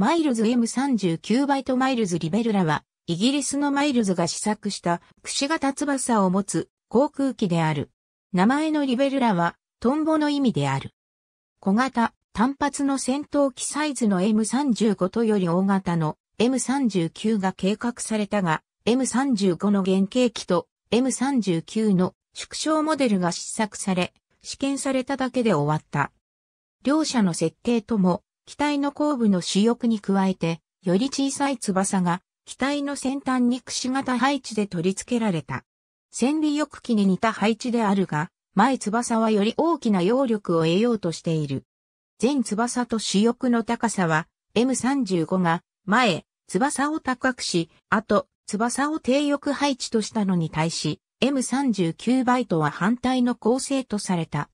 マイルズ M39 バイトマイルズリベルラは、イギリスのマイルズが試作したくし形翼を持つ航空機である。名前のリベルラは、トンボの意味である。小型、単発の戦闘機サイズの M35 とより大型の M39 が計画されたが、M35 の原型機と M39 の縮小モデルが試作され、試験されただけで終わった。両者の設計とも機体の後部の主翼に加えて、より小さい翼が、機体の先端にくし形配置で取り付けられた。戦利翼機に似た配置であるが、前翼はより大きな揚力を得ようとしている。前翼と主翼の高さは、M35 が、前、翼を高くし、後、翼を低翼配置としたのに対し、M39 バイトは反対の構成とされた。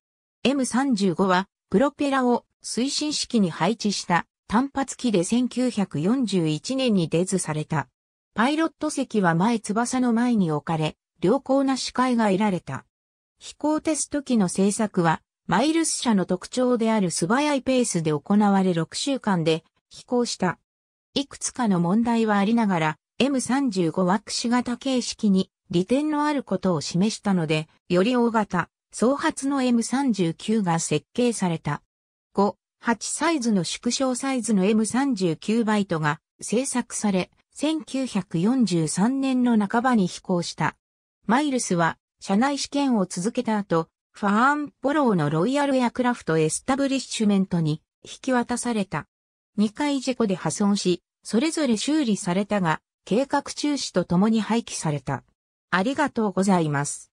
M35 は、プロペラを推進式に配置した単発機で1941年にデズされた。パイロット席は前翼の前に置かれ、良好な視界が得られた。飛行テスト機の製作は、マイルス社の特徴である素早いペースで行われ6週間で飛行した。いくつかの問題はありながら、M35 ワックス型形式に利点のあることを示したので、より大型、総発の M39 が設計された。8サイズの縮小サイズの M39 バイトが製作され、1943年の半ばに飛行した。マイルスは、社内試験を続けた後、ファーン・ポローのロイヤルエアクラフトエスタブリッシュメントに引き渡された。2回事故で破損し、それぞれ修理されたが、計画中止とともに廃棄された。ありがとうございます。